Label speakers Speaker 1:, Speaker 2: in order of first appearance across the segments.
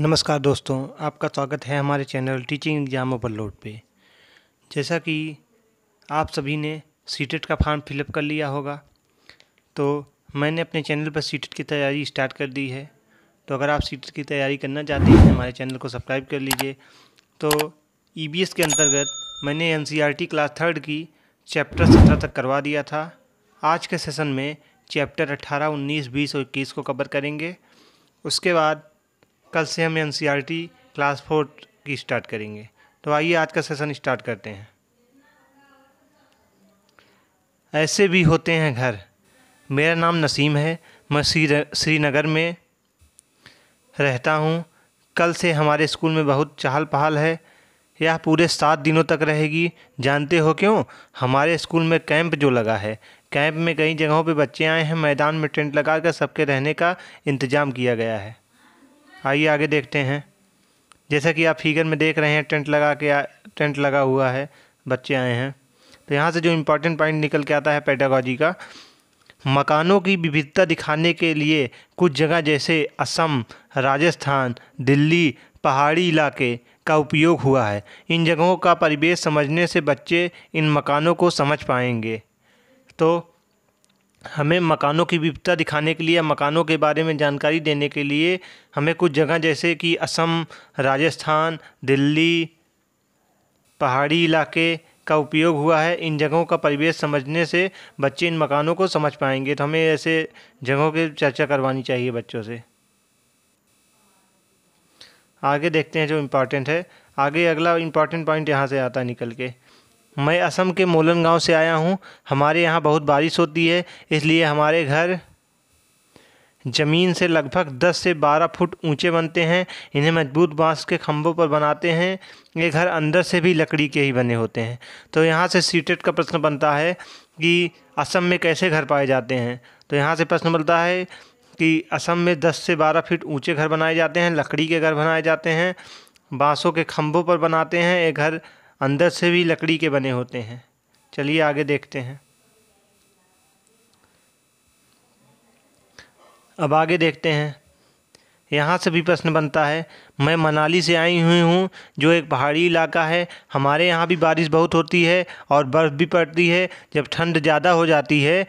Speaker 1: नमस्कार दोस्तों आपका स्वागत है हमारे चैनल टीचिंग एग्ज़ाम ओवरलोड पे जैसा कि आप सभी ने सीटेट का फॉर्म फिलअप कर लिया होगा तो मैंने अपने चैनल पर सीटेट की तैयारी स्टार्ट कर दी है तो अगर आप सीटेट की तैयारी करना चाहते हैं हमारे चैनल को सब्सक्राइब कर लीजिए तो ई e के अंतर्गत मैंने एन e क्लास थर्ड की चैप्टर सत्रह तक करवा दिया था आज के सेसन में चैप्टर अट्ठारह उन्नीस बीस और इक्कीस को कवर करेंगे उसके बाद कल से हम एन क्लास फोर की स्टार्ट करेंगे तो आइए आज का सेशन स्टार्ट करते हैं ऐसे भी होते हैं घर मेरा नाम नसीम है मैं श्रीनगर में रहता हूँ कल से हमारे स्कूल में बहुत चहल पहल है यह पूरे सात दिनों तक रहेगी जानते हो क्यों हमारे स्कूल में कैंप जो लगा है कैंप में कई जगहों पे बच्चे आए हैं मैदान में टेंट लगा कर सबके रहने का इंतज़ाम किया गया है आइए आगे देखते हैं जैसा कि आप फिगर में देख रहे हैं टेंट लगा के आ, टेंट लगा हुआ है बच्चे आए हैं तो यहाँ से जो इम्पोर्टेंट पॉइंट निकल के आता है पेडागॉजी का मकानों की विविधता दिखाने के लिए कुछ जगह जैसे असम राजस्थान दिल्ली पहाड़ी इलाके का उपयोग हुआ है इन जगहों का परिवेश समझने से बच्चे इन मकानों को समझ पाएंगे तो हमें मकानों की विविधता दिखाने के लिए मकानों के बारे में जानकारी देने के लिए हमें कुछ जगह जैसे कि असम राजस्थान दिल्ली पहाड़ी इलाके का उपयोग हुआ है इन जगहों का परिवेश समझने से बच्चे इन मकानों को समझ पाएंगे तो हमें ऐसे जगहों की चर्चा करवानी चाहिए बच्चों से आगे देखते हैं जो इम्पॉर्टेंट है आगे अगला इम्पॉर्टेंट पॉइंट यहाँ से आता है निकल के मैं असम के मोलन गांव से आया हूँ हमारे यहाँ बहुत बारिश होती है इसलिए हमारे घर ज़मीन से लगभग 10 से 12 फुट ऊंचे बनते हैं इन्हें मजबूत बांस के खंभों पर बनाते हैं ये घर अंदर से भी लकड़ी के ही बने होते हैं तो यहाँ से सीटेट का प्रश्न बनता है कि असम में कैसे घर पाए जाते हैं तो यहाँ से प्रश्न बनता है कि असम में 10 से 12 फीट ऊंचे घर बनाए जाते हैं लकड़ी के घर बनाए जाते हैं बाँसों के खंभों पर बनाते हैं ये घर अंदर से भी लकड़ी के बने होते हैं चलिए आगे देखते हैं अब आगे देखते हैं यहाँ से भी प्रश्न बनता है मैं मनाली से आई हुई हूँ जो एक पहाड़ी इलाका है हमारे यहाँ भी बारिश बहुत होती है और बर्फ़ भी पड़ती है जब ठंड ज़्यादा हो जाती है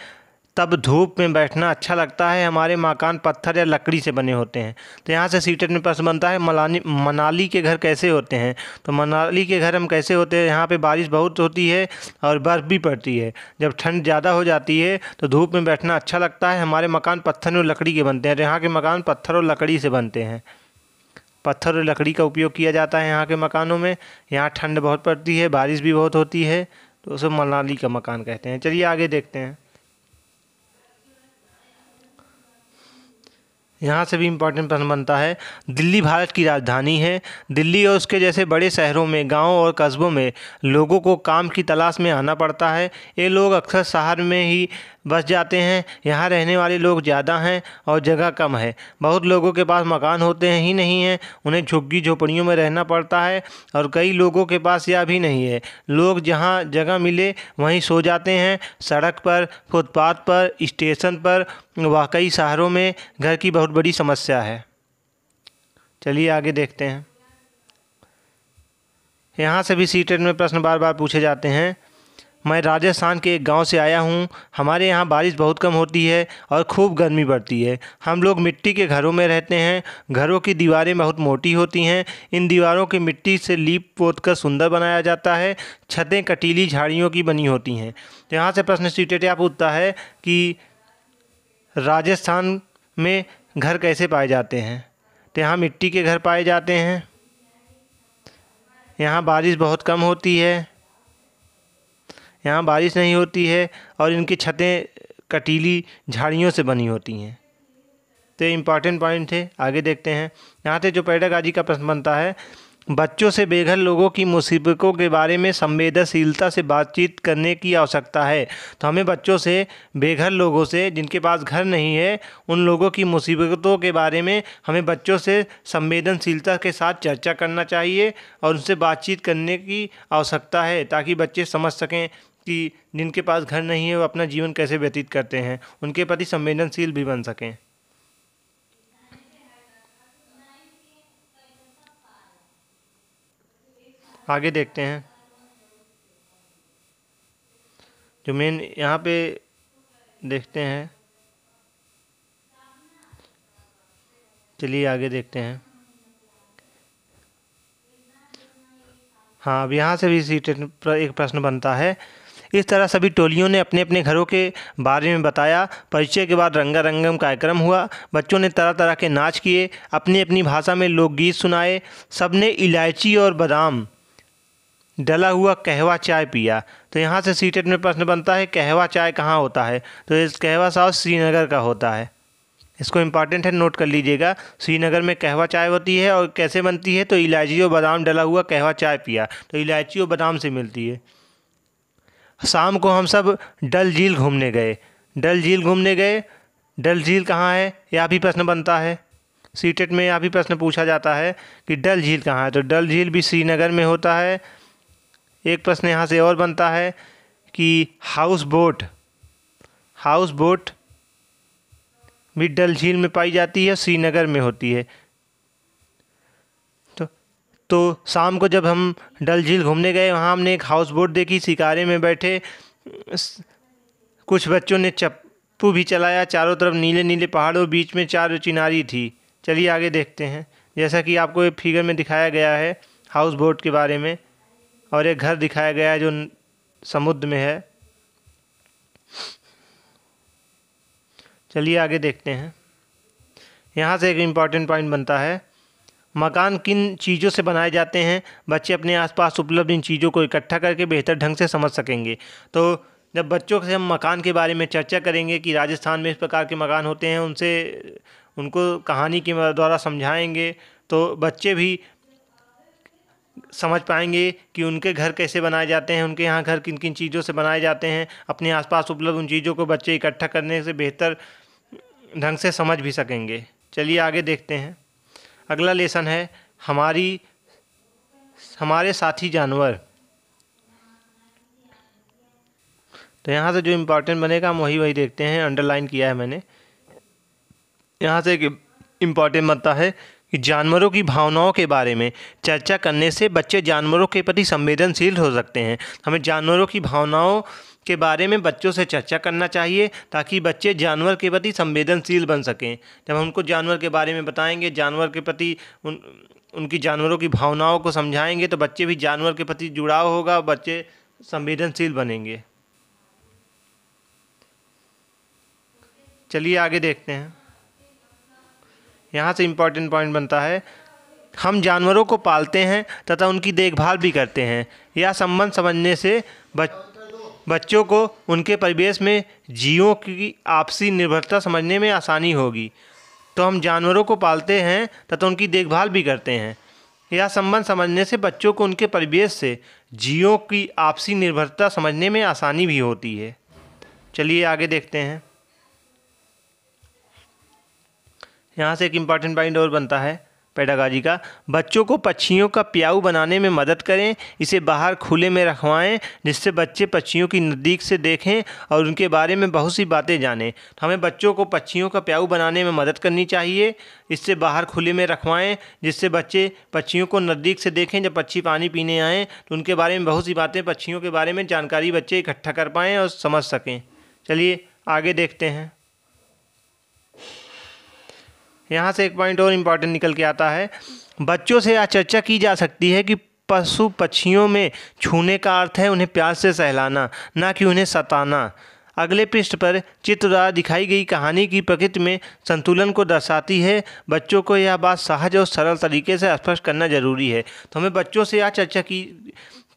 Speaker 1: तब धूप में बैठना अच्छा लगता है हमारे मकान पत्थर या लकड़ी से बने होते हैं तो यहाँ से सीटेड में प्रश्न बनता है मलानी मनाली के घर कैसे होते हैं तो मनाली के घर हम कैसे होते हैं यहाँ पे बारिश बहुत होती है और बर्फ़ भी पड़ती है जब ठंड ज़्यादा हो जाती है तो धूप में बैठना अच्छा लगता है हमारे मकान पत्थर और लकड़ी के बनते हैं तो यहाँ के मकान पत्थर और लकड़ी से बनते हैं पत्थर और लकड़ी का उपयोग किया जाता है यहाँ के मकानों में यहाँ ठंड बहुत पड़ती है बारिश भी बहुत होती है तो उसे मनाली का मकान कहते हैं चलिए आगे देखते हैं यहाँ से भी इम्पोर्टेंट प्रश्न बनता है दिल्ली भारत की राजधानी है दिल्ली और उसके जैसे बड़े शहरों में गांवों और कस्बों में लोगों को काम की तलाश में आना पड़ता है ये लोग अक्सर शहर में ही बस जाते हैं यहाँ रहने वाले लोग ज़्यादा हैं और जगह कम है बहुत लोगों के पास मकान होते हैं ही नहीं हैं उन्हें झुग्गी झोपड़ियों में रहना पड़ता है और कई लोगों के पास यह भी नहीं है लोग जहाँ जगह मिले वहीं सो जाते हैं सड़क पर फुटपाथ पर स्टेशन पर वाकई शहरों में घर की बहुत बड़ी समस्या है चलिए आगे देखते हैं यहाँ से भी सीटेट में प्रश्न बार बार पूछे जाते हैं मैं राजस्थान के एक गांव से आया हूँ हमारे यहाँ बारिश बहुत कम होती है और खूब गर्मी पड़ती है हम लोग मिट्टी के घरों में रहते हैं घरों की दीवारें बहुत मोटी होती हैं इन दीवारों की मिट्टी से लीप पोत कर सुंदर बनाया जाता है छतें कटीली झाड़ियों की बनी होती हैं तो यहाँ से प्रश्न सीटेट आप उठता है कि राजस्थान में घर कैसे पाए जाते हैं तो यहाँ मिट्टी के घर पाए जाते हैं यहाँ बारिश बहुत कम होती है यहाँ बारिश नहीं होती है और इनकी छतें कटीली झाड़ियों से बनी होती हैं तो इम्पॉर्टेंट पॉइंट है आगे देखते हैं यहाँ से जो पैडागाजी का प्रश्न बनता है बच्चों से बेघर लोगों की मुसीबतों के बारे में संवेदनशीलता से बातचीत करने की आवश्यकता है तो हमें बच्चों से बेघर लोगों से जिनके पास घर नहीं है उन लोगों की मुसीबतों के बारे में हमें बच्चों से संवेदनशीलता के साथ चर्चा करना चाहिए और उनसे बातचीत करने की आवश्यकता है ताकि बच्चे समझ सकें कि जिनके पास घर नहीं है वो अपना जीवन कैसे व्यतीत करते हैं उनके प्रति संवेदनशील भी बन सकें आगे देखते हैं जो मेन यहाँ पे देखते हैं चलिए आगे देखते हैं हाँ अब यहाँ से भी सीटेट पर एक प्रश्न बनता है इस तरह सभी टोलियों ने अपने अपने घरों के बारे में बताया परिचय के बाद रंगारंगम कार्यक्रम हुआ बच्चों ने तरह तरह के नाच किए अपनी अपनी भाषा में लोकगीत सुनाए सब ने इलायची और बादाम डला हुआ कहवा चाय पिया तो यहाँ से सीटेट में प्रश्न बनता है कहवा चाय कहाँ होता है तो इस कहवा साहब श्रीनगर का होता है इसको इम्पॉर्टेंट है नोट कर लीजिएगा श्रीनगर में कहवा चाय होती है और कैसे बनती है तो इलायची और बादाम डला हुआ कहवा चाय पिया तो इलायची और बादाम से मिलती है शाम को हम सब डल झील घूमने गए डल झील घूमने गए डल झील कहाँ है यह भी प्रश्न बनता है सी टेट e में यह भी प्रश्न पूछा जाता है कि डल झील कहाँ है तो डल झील भी श्रीनगर में होता है एक प्रश्न यहाँ से और बनता है कि हाउस बोट हाउस बोट भी डल झील में पाई जाती है श्रीनगर में होती है तो शाम को जब हम डल झील घूमने गए वहाँ हमने एक हाउस बोट देखी शिकारे में बैठे कुछ बच्चों ने चप्पू भी चलाया चारों तरफ नीले नीले पहाड़ों बीच में चार चिनारी थी चलिए आगे देखते हैं जैसा कि आपको एक फिगर में दिखाया गया है हाउस बोट के बारे में और एक घर दिखाया गया है जो समुद्र में है चलिए आगे देखते हैं यहाँ से एक इम्पॉर्टेंट पॉइंट बनता है मकान किन चीज़ों से बनाए जाते हैं बच्चे अपने आसपास उपलब्ध इन चीज़ों को इकट्ठा करके बेहतर ढंग से समझ सकेंगे तो जब बच्चों से हम मकान के बारे में चर्चा करेंगे कि राजस्थान में इस प्रकार के मकान होते हैं उनसे उनको कहानी के द्वारा समझाएंगे तो बच्चे भी समझ पाएंगे कि उनके घर कैसे बनाए जाते हैं उनके यहाँ घर किन किन चीज़ों से बनाए जाते हैं अपने आसपास उपलब्ध उन चीज़ों को बच्चे इकट्ठा करने से बेहतर ढंग से समझ भी सकेंगे चलिए आगे देखते हैं अगला लेसन है हमारी हमारे साथी जानवर तो यहाँ से जो इम्पोर्टेंट बनेगा हम वही वही देखते हैं अंडरलाइन किया है मैंने यहाँ से एक इम्पॉर्टेंट बनता है कि जानवरों की भावनाओं के बारे में चर्चा करने से बच्चे जानवरों के प्रति संवेदनशील हो सकते हैं हमें जानवरों की भावनाओं के बारे में बच्चों से चर्चा करना चाहिए ताकि बच्चे जानवर के प्रति संवेदनशील बन सकें जब हमको जानवर के बारे में बताएंगे जानवर के प्रति उन उनकी जानवरों की भावनाओं को समझाएंगे तो बच्चे भी जानवर के प्रति जुड़ाव होगा बच्चे संवेदनशील बनेंगे चलिए आगे देखते हैं यहाँ से इम्पॉर्टेंट पॉइंट बनता है हम जानवरों को पालते हैं तथा उनकी देखभाल भी करते हैं यह संबंध समझने से बच बच्चों को उनके परिवेश में जीवों की आपसी निर्भरता समझने में आसानी होगी तो हम जानवरों को पालते हैं तथा उनकी देखभाल भी करते हैं यह संबंध समझने से बच्चों को उनके परिवेश से जीवों की आपसी निर्भरता समझने में आसानी भी होती है चलिए आगे देखते हैं यहाँ से एक इम्पॉर्टेंट पॉइंट और बनता है पैडागाजी का बच्चों को पक्षियों का प्याऊ बनाने में मदद करें इसे बाहर खुले में रखवाएं जिससे बच्चे पक्षियों की नज़दीक से देखें और उनके बारे में बहुत सी बातें जानें तो हमें बच्चों को पक्षियों का प्याऊ बनाने में मदद करनी चाहिए इससे बाहर खुले में रखवाएं जिससे बच्चे पक्षियों को नज़दीक से देखें जब पक्षी पानी पीने आएँ तो उनके बारे में बहुत सी बातें पक्षियों के बारे में जानकारी बच्चे इकट्ठा कर पाएँ और समझ सकें चलिए आगे देखते हैं यहाँ से एक पॉइंट और इम्पॉर्टेंट निकल के आता है बच्चों से यह चर्चा की जा सकती है कि पशु पक्षियों में छूने का अर्थ है उन्हें प्यार से सहलाना ना कि उन्हें सताना अगले पृष्ठ पर चित्र द्वारा दिखाई गई कहानी की प्रकृति में संतुलन को दर्शाती है बच्चों को यह बात सहज और सरल तरीके से स्पष्ट करना जरूरी है तो हमें बच्चों से यह चर्चा की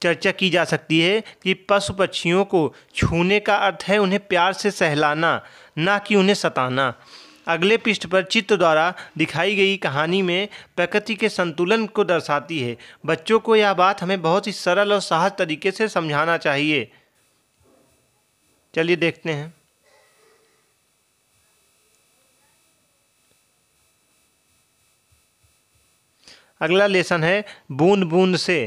Speaker 1: चर्चा की जा सकती है कि पशु पक्षियों को छूने का अर्थ है उन्हें प्यार से सहलाना ना कि उन्हें सताना अगले पृष्ठ पर चित्र द्वारा दिखाई गई कहानी में प्रकृति के संतुलन को दर्शाती है बच्चों को यह बात हमें बहुत ही सरल और सहज तरीके से समझाना चाहिए चलिए देखते हैं अगला लेसन है बूंद बूंद से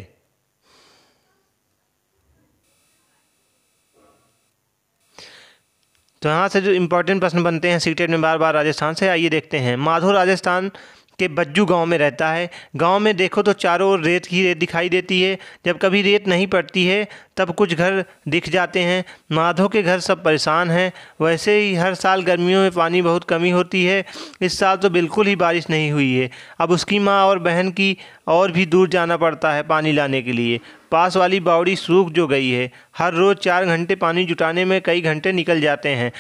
Speaker 1: तो यहाँ से जो इम्पोर्टेंट प्रश्न बनते हैं सीटेट में बार बार राजस्थान से आइए देखते हैं माधो राजस्थान के बज्जू गांव में रहता है गांव में देखो तो चारों ओर रेत ही रेत दिखाई देती है जब कभी रेत नहीं पड़ती है तब कुछ घर दिख जाते हैं माधो के घर सब परेशान हैं वैसे ही हर साल गर्मियों में पानी बहुत कमी होती है इस साल तो बिल्कुल ही बारिश नहीं हुई है अब उसकी माँ और बहन की और भी दूर जाना पड़ता है पानी लाने के लिए पास वाली बावड़ी सूख जो गई है हर रोज़ चार घंटे पानी जुटाने में कई घंटे निकल जाते हैं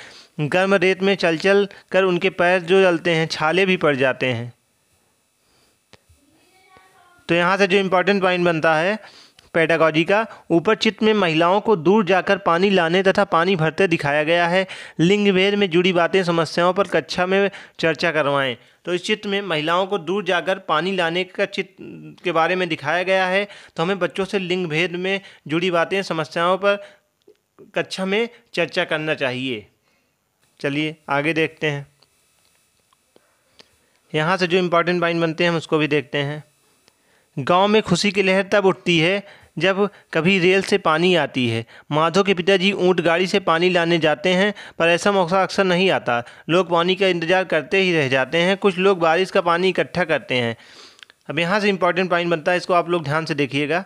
Speaker 1: गर्म रेत में चल चल कर उनके पैर जो जलते हैं छाले भी पड़ जाते हैं तो यहाँ से जो इम्पोर्टेंट पॉइंट बनता है पेडागॉजी का ऊपर चित्र में महिलाओं को दूर जाकर पानी लाने तथा पानी भरते दिखाया गया है लिंग भेद में जुड़ी बातें समस्याओं पर कक्षा में चर्चा करवाएं तो इस चित्र में महिलाओं को दूर जाकर पानी लाने का चित्र के बारे में दिखाया गया है तो हमें बच्चों से लिंग भेद में जुड़ी बातें समस्याओं पर कक्षा में चर्चा करना चाहिए चलिए आगे देखते हैं यहाँ से जो इम्पोर्टेंट पॉइंट बनते हैं हम उसको भी देखते हैं गांव में खुशी की लहर तब उठती है जब कभी रेल से पानी आती है माधव के पिताजी ऊँट गाड़ी से पानी लाने जाते हैं पर ऐसा मौका अक्सर नहीं आता लोग पानी का इंतज़ार करते ही रह जाते हैं कुछ लोग बारिश का पानी इकट्ठा करते हैं अब यहाँ से इम्पॉर्टेंट पॉइंट बनता है इसको आप लोग ध्यान से देखिएगा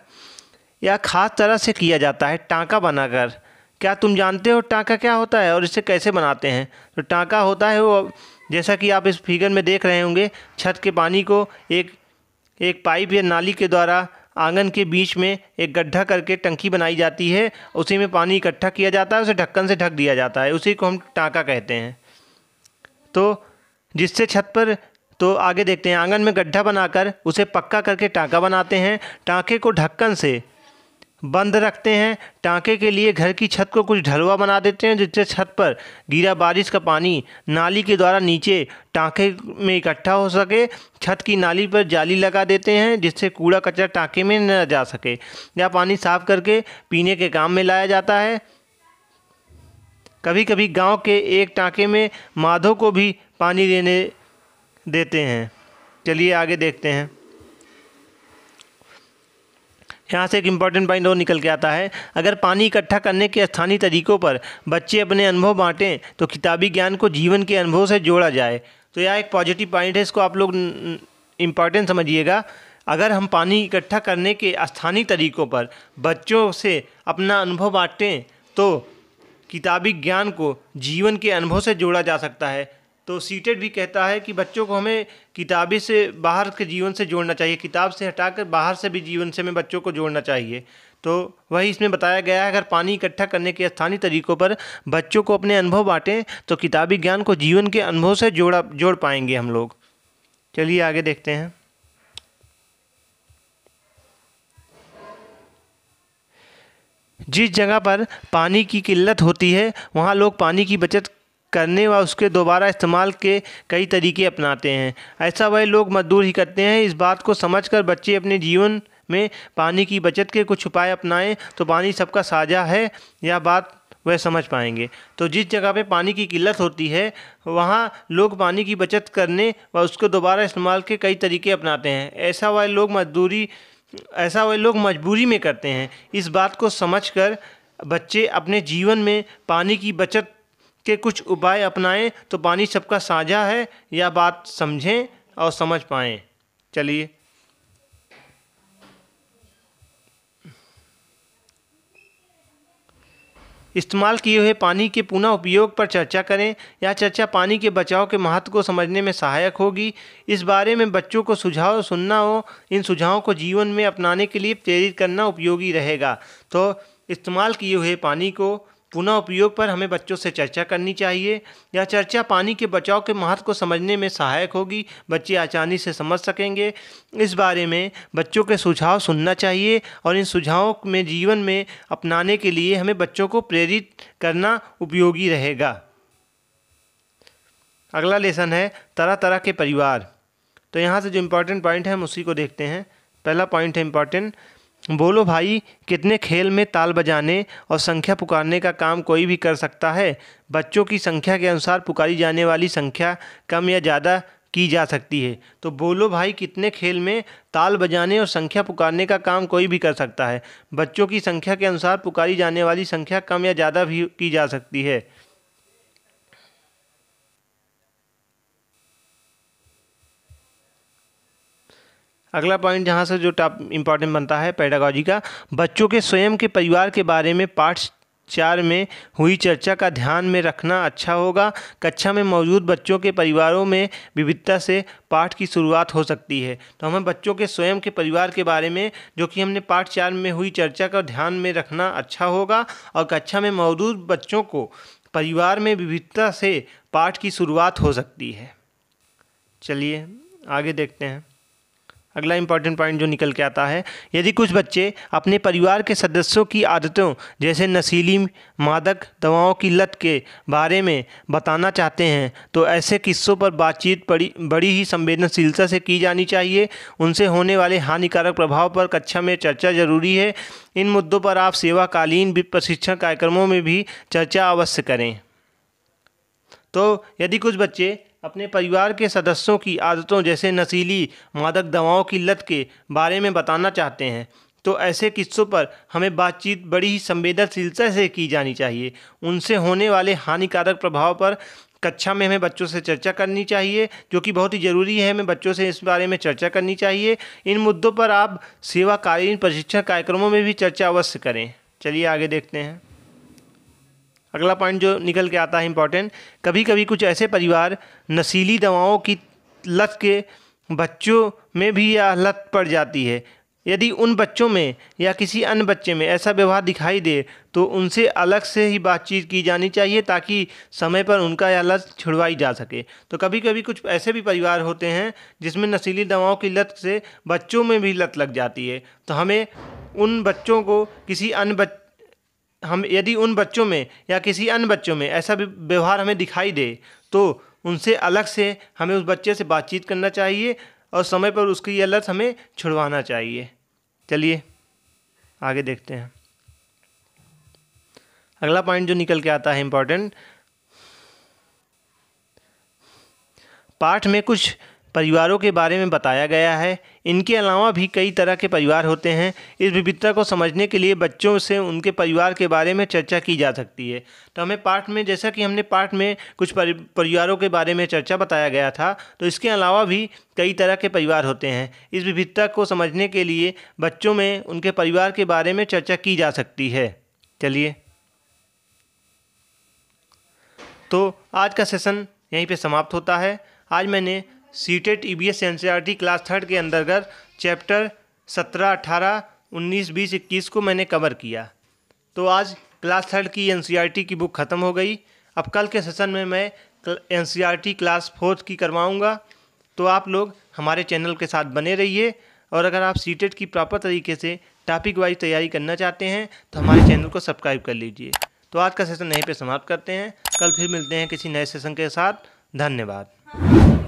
Speaker 1: यह खास तरह से किया जाता है टाँका बनाकर क्या तुम जानते हो टाँका क्या होता है और इसे कैसे बनाते हैं तो टाँका होता है वो जैसा कि आप इस फिगर में देख रहे होंगे छत के पानी को एक एक पाइप या नाली के द्वारा आंगन के बीच में एक गड्ढा करके टंकी बनाई जाती है उसी में पानी इकट्ठा किया जाता है उसे ढक्कन से ढक दिया जाता है उसी को हम टाँका कहते हैं तो जिससे छत पर तो आगे देखते हैं आंगन में गड्ढा बनाकर उसे पक्का करके टाँका बनाते हैं टाँके को ढक्कन से बंद रखते हैं टाँके के लिए घर की छत को कुछ ढलवा बना देते हैं जिससे छत पर गिरा बारिश का पानी नाली के द्वारा नीचे टाँके में इकट्ठा हो सके छत की नाली पर जाली लगा देते हैं जिससे कूड़ा कचरा टाँके में न जा सके या पानी साफ करके पीने के काम में लाया जाता है कभी कभी गांव के एक टाँके में माधो को भी पानी देने देते हैं चलिए आगे देखते हैं यहाँ से एक इम्पॉर्टेंट पॉइंट और निकल के आता है अगर पानी इकट्ठा करने के स्थानीय तरीकों पर बच्चे अपने अनुभव बांटें तो किताबी ज्ञान को जीवन के अनुभव से जोड़ा जाए तो यह एक पॉजिटिव पॉइंट है इसको आप लोग इम्पॉर्टेंट समझिएगा अगर हम पानी इकट्ठा करने के स्थानीय तरीकों पर बच्चों से अपना अनुभव बांटें तो किताबी ज्ञान को जीवन के अनुभव से जोड़ा जा सकता है तो सीटेड भी कहता है कि बच्चों को हमें किताबी से बाहर के जीवन से जोड़ना चाहिए किताब से हटाकर बाहर से भी जीवन से हमें बच्चों को जोड़ना चाहिए तो वही इसमें बताया गया है अगर पानी इकट्ठा करने के स्थानीय तरीकों पर बच्चों को अपने अनुभव बांटें तो किताबी ज्ञान को जीवन के अनुभव से जोड़ा जोड़ पाएंगे हम लोग चलिए आगे देखते हैं जिस जगह पर पानी की किल्लत होती है वहाँ लोग पानी की बचत करने व उसके दोबारा इस्तेमाल के कई तरीके अपनाते हैं ऐसा वह लोग मजदूर ही करते हैं इस बात को समझकर बच्चे अपने जीवन में पानी की बचत के कुछ उपाय अपनाएं तो पानी सबका साझा है यह बात वह समझ पाएंगे तो जिस जगह पे पानी की किल्लत होती है वहाँ लोग पानी की बचत करने व उसको दोबारा इस्तेमाल के कई तरीके अपनाते हैं ऐसा वह लोग मजदूरी ऐसा वह लोग मजबूरी में करते हैं इस बात को समझकर बच्चे अपने जीवन में पानी की बचत के कुछ उपाय अपनाएं तो पानी सबका साझा है या बात समझें और समझ पाएँ चलिए इस्तेमाल किए हुए पानी के पुनः उपयोग पर चर्चा करें यह चर्चा पानी के बचाव के महत्व को समझने में सहायक होगी इस बारे में बच्चों को सुझाव सुनना हो इन सुझावों को जीवन में अपनाने के लिए प्रेरित करना उपयोगी रहेगा तो इस्तेमाल किए हुए पानी को पुनः उपयोग पर हमें बच्चों से चर्चा करनी चाहिए यह चर्चा पानी के बचाव के महत्व को समझने में सहायक होगी बच्चे आसानी से समझ सकेंगे इस बारे में बच्चों के सुझाव सुनना चाहिए और इन सुझावों में जीवन में अपनाने के लिए हमें बच्चों को प्रेरित करना उपयोगी रहेगा अगला लेसन है तरह तरह के परिवार तो यहाँ से जो इम्पोर्टेंट पॉइंट है हम उसी को देखते हैं पहला पॉइंट है इम्पॉर्टेंट बोलो भाई कितने खेल में ताल बजाने और संख्या पुकारने का काम कोई भी कर सकता है बच्चों की संख्या के अनुसार पुकारी जाने वाली संख्या कम या ज़्यादा की जा सकती है तो बोलो भाई कितने खेल में ताल बजाने और संख्या पुकारने का काम कोई भी कर सकता है बच्चों की संख्या के अनुसार पुकारी जाने वाली संख्या कम या ज़्यादा भी की जा सकती है अगला पॉइंट जहाँ से जो टॉप इम्पॉर्टेंट बनता है पैडागॉजी का बच्चों के स्वयं के परिवार के बारे में पाठ चार में हुई चर्चा का ध्यान में रखना अच्छा होगा कक्षा में मौजूद बच्चों के परिवारों में विविधता से पाठ की शुरुआत हो सकती है तो हमें बच्चों के स्वयं के परिवार के बारे में जो कि हमने पाठ चार में हुई चर्चा का ध्यान में रखना अच्छा होगा और कक्षा में मौजूद बच्चों को परिवार में विविधता से पाठ की शुरुआत हो सकती है चलिए आगे देखते हैं अगला इंपॉर्टेंट पॉइंट जो निकल के आता है यदि कुछ बच्चे अपने परिवार के सदस्यों की आदतों जैसे नशीली मादक दवाओं की लत के बारे में बताना चाहते हैं तो ऐसे किस्सों पर बातचीत बड़ी बड़ी ही संवेदनशीलता से की जानी चाहिए उनसे होने वाले हानिकारक प्रभाव पर कक्षा में चर्चा जरूरी है इन मुद्दों पर आप सेवाकालीन प्रशिक्षण कार्यक्रमों में भी चर्चा अवश्य करें तो यदि कुछ बच्चे अपने परिवार के सदस्यों की आदतों जैसे नशीली मादक दवाओं की लत के बारे में बताना चाहते हैं तो ऐसे किस्सों पर हमें बातचीत बड़ी ही संवेदनशीलता से की जानी चाहिए उनसे होने वाले हानिकारक प्रभाव पर कक्षा में हमें बच्चों से चर्चा करनी चाहिए जो कि बहुत ही ज़रूरी है हमें बच्चों से इस बारे में चर्चा करनी चाहिए इन मुद्दों पर आप सेवाकालीन प्रशिक्षण कार्यक्रमों में भी चर्चा अवश्य करें चलिए आगे देखते हैं अगला पॉइंट जो निकल के आता है इम्पॉर्टेंट कभी कभी कुछ ऐसे परिवार नशीली दवाओं की लत के बच्चों में भी यह लत पड़ जाती है यदि उन बच्चों में या किसी अन्य बच्चे में ऐसा व्यवहार दिखाई दे तो उनसे अलग से ही बातचीत की जानी चाहिए ताकि समय पर उनका यह लत छुड़वाई जा सके तो कभी कभी कुछ ऐसे भी परिवार होते हैं जिसमें नशीली दवाओं की लत से बच्चों में भी लत लग जाती है तो हमें उन बच्चों को किसी अन्य बच हम यदि उन बच्चों में या किसी अन्य बच्चों में ऐसा व्यवहार हमें दिखाई दे तो उनसे अलग से हमें उस बच्चे से बातचीत करना चाहिए और समय पर उसकी यह लत हमें छुड़वाना चाहिए चलिए आगे देखते हैं अगला पॉइंट जो निकल के आता है इम्पॉर्टेंट पाठ में कुछ परिवारों के बारे में बताया गया है इनके अलावा भी कई तरह के परिवार होते हैं इस विविधता को समझने के लिए बच्चों से उनके परिवार के बारे में चर्चा की जा सकती है तो हमें पाठ में जैसा कि हमने पाठ में कुछ परिवारों के बारे में चर्चा बताया गया था तो इसके अलावा भी कई तरह के परिवार होते हैं इस विविधता को समझने के लिए बच्चों में उनके परिवार के बारे में चर्चा की जा सकती है चलिए तो आज का सेशन यहीं पर समाप्त होता है आज मैंने CTET E V S N C R T class third के अंतर्गत चैप्टर सत्रह अट्ठारह उन्नीस बीस इक्कीस को मैंने कवर किया तो आज क्लास थर्ड की एन सी आर टी की बुक ख़त्म हो गई अब कल के सेशन में मैं N C R T class fourth की करवाऊँगा तो आप लोग हमारे चैनल के साथ बने रहिए और अगर आप सीटेट की प्रॉपर तरीके से टॉपिक वाइज तैयारी करना चाहते हैं तो हमारे चैनल को सब्सक्राइब कर लीजिए तो आज का सेशन यहीं पे समाप्त करते हैं कल फिर मिलते हैं किसी नए सेशन के साथ धन्यवाद